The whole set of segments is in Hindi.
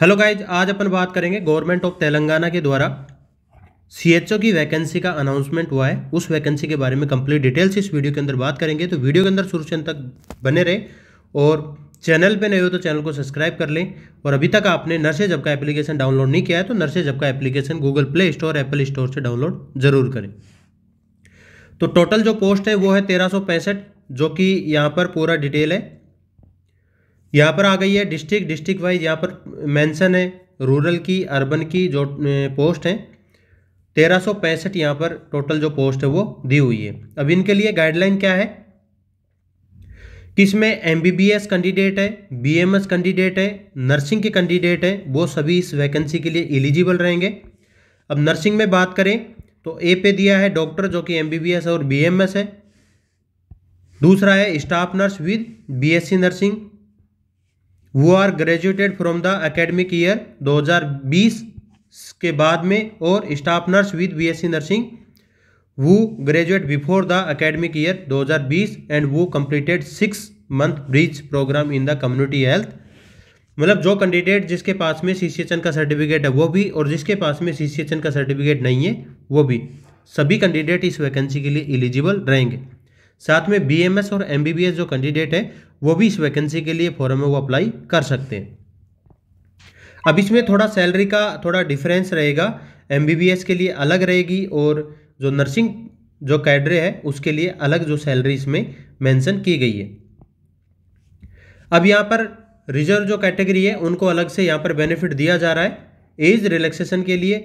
हेलो गाइज आज अपन बात करेंगे गवर्नमेंट ऑफ तेलंगाना के द्वारा सीएचओ की वैकेंसी का अनाउंसमेंट हुआ है उस वैकेंसी के बारे में कंप्लीट डिटेल्स इस वीडियो के अंदर बात करेंगे तो वीडियो के अंदर शुरू से तक बने रहे और चैनल पे नए हो तो चैनल को सब्सक्राइब कर लें और अभी तक आपने नर्से जब का एप्लीकेशन डाउनलोड नहीं किया है तो नर्से जब का application Google Play Store Apple Store से डाउनलोड जरूर करें तो टोटल जो पोस्ट है वो है तेरह जो कि यहाँ पर पूरा डिटेल है यहाँ पर आ गई है डिस्ट्रिक्ट डिस्ट्रिक्ट वाइज यहाँ पर मेंशन है रूरल की अर्बन की जो पोस्ट हैं तेरह सौ पैंसठ यहाँ पर टोटल जो पोस्ट है वो दी हुई है अब इनके लिए गाइडलाइन क्या है किसमें M B B S candidate है बी एम एस कैंडिडेट है नर्सिंग के कैंडिडेट है वो सभी इस वैकेंसी के लिए एलिजिबल रहेंगे अब नर्सिंग में बात करें तो ए पे दिया है डॉक्टर जो कि एम बी बी एस और बी एम एस है दूसरा है staff nurse with B S C nursing who are graduated from the academic year 2020 के बाद में और staff nurse with BSc nursing who graduate before the academic year 2020 and who completed six month bridge programme in the community health मतलब जो कैंडिडेट जिसके पास में सी का सर्टिफिकेट है वो भी और जिसके पास में सी का सर्टिफिकेट नहीं है वो भी सभी कैंडिडेट इस वैकेंसी के लिए एलिजिबल रहेंगे साथ में बीएमएस और एमबीबीएस जो कैंडिडेट है वो भी इस वैकेंसी के लिए फॉरम में वो अप्लाई कर सकते हैं अब इसमें थोड़ा सैलरी का थोड़ा डिफरेंस रहेगा एम के लिए अलग रहेगी और जो नर्सिंग जो कैडरे है उसके लिए अलग जो सैलरी इसमें मेंशन की गई है अब यहाँ पर रिजर्व जो कैटेगरी है उनको अलग से यहाँ पर बेनिफिट दिया जा रहा है एज रिलैक्सेशन के लिए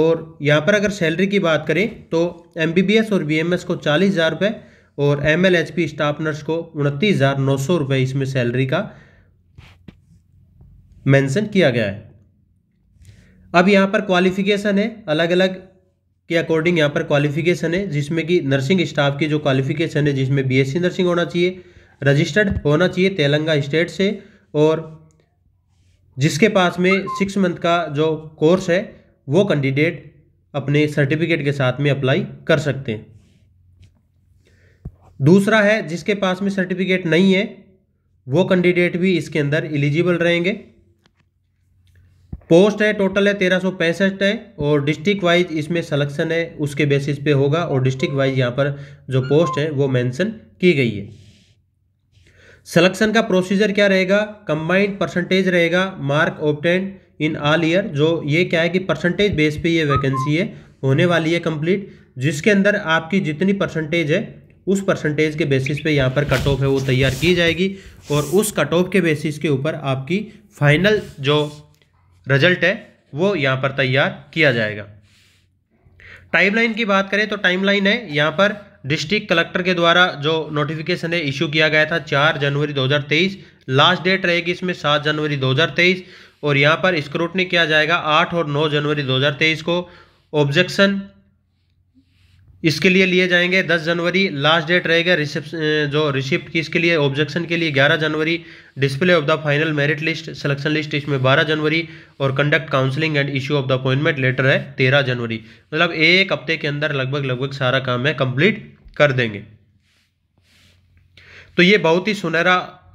और यहाँ पर अगर सैलरी की बात करें तो एम और बी को चालीस हज़ार और M L H P staff nurse को उनतीस हज़ार नौ सौ रुपये इसमें सैलरी का मेंशन किया गया है अब यहाँ पर क्वालिफिकेशन है अलग अलग के अकॉर्डिंग यहाँ पर क्वालिफिकेशन है जिसमें कि नर्सिंग स्टाफ की जो क्वालिफिकेशन है जिसमें बीएससी नर्सिंग होना चाहिए रजिस्टर्ड होना चाहिए तेलंगा स्टेट से और जिसके पास में सिक्स मंथ का जो कोर्स है वो कैंडिडेट अपने सर्टिफिकेट के साथ में अप्लाई कर सकते हैं दूसरा है जिसके पास में सर्टिफिकेट नहीं है वो कैंडिडेट भी इसके अंदर एलिजिबल रहेंगे पोस्ट है टोटल है तेरह सौ पैंसठ है और डिस्ट्रिक्ट वाइज इसमें सलेक्शन है उसके बेसिस पे होगा और डिस्ट्रिक्ट वाइज यहाँ पर जो पोस्ट है वो मेंशन की गई है सलेक्शन का प्रोसीजर क्या रहेगा कंबाइंड परसेंटेज रहेगा mark obtain in all year जो ये क्या है कि परसेंटेज बेस पे ये वैकेंसी है होने वाली है कंप्लीट जिसके अंदर आपकी जितनी परसेंटेज है उस परसेंटेज के बेसिस पे यहाँ पर कट ऑफ है वो तैयार की जाएगी और उस कट ऑफ के बेसिस के ऊपर आपकी फाइनल जो रिजल्ट है वो यहाँ पर तैयार किया जाएगा टाइमलाइन की बात करें तो टाइमलाइन है यहाँ पर डिस्ट्रिक्ट कलेक्टर के द्वारा जो नोटिफिकेशन है इशू किया गया था चार जनवरी 2023 लास्ट डेट रहेगी इसमें सात जनवरी 2023 और यहाँ पर स्क्रूटनी किया जाएगा आठ और नौ जनवरी 2023 को ऑब्जेक्शन इसके लिए लिए जाएंगे 10 जनवरी लास्ट डेट रहेगा रिसिप्शन जो रिसिप्ट की इसके लिए ऑब्जेक्शन के लिए 11 जनवरी display of the final merit list selection list इसमें 12 जनवरी और conduct counselling and issue of the appointment letter है 13 जनवरी मतलब एक हफ्ते के अंदर लगभग लगभग सारा काम है कंप्लीट कर देंगे तो ये बहुत ही सुनहरा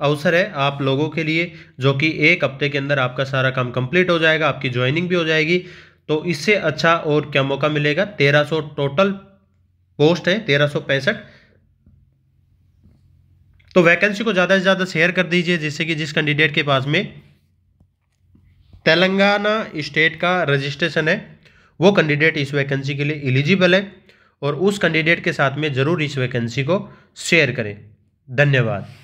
अवसर है आप लोगों के लिए जो कि एक हफ्ते के अंदर आपका सारा काम कंप्लीट हो जाएगा आपकी ज्वाइनिंग भी हो जाएगी तो इससे अच्छा और क्या मौका मिलेगा 1300 टोटल पोस्ट है तेरह तो वैकेंसी को ज़्यादा से ज़्यादा शेयर कर दीजिए जिससे कि जिस कैंडिडेट के पास में तेलंगाना स्टेट का रजिस्ट्रेशन है वो कैंडिडेट इस वैकेंसी के लिए एलिजिबल है और उस कैंडिडेट के साथ में ज़रूर इस वैकेंसी को शेयर करें धन्यवाद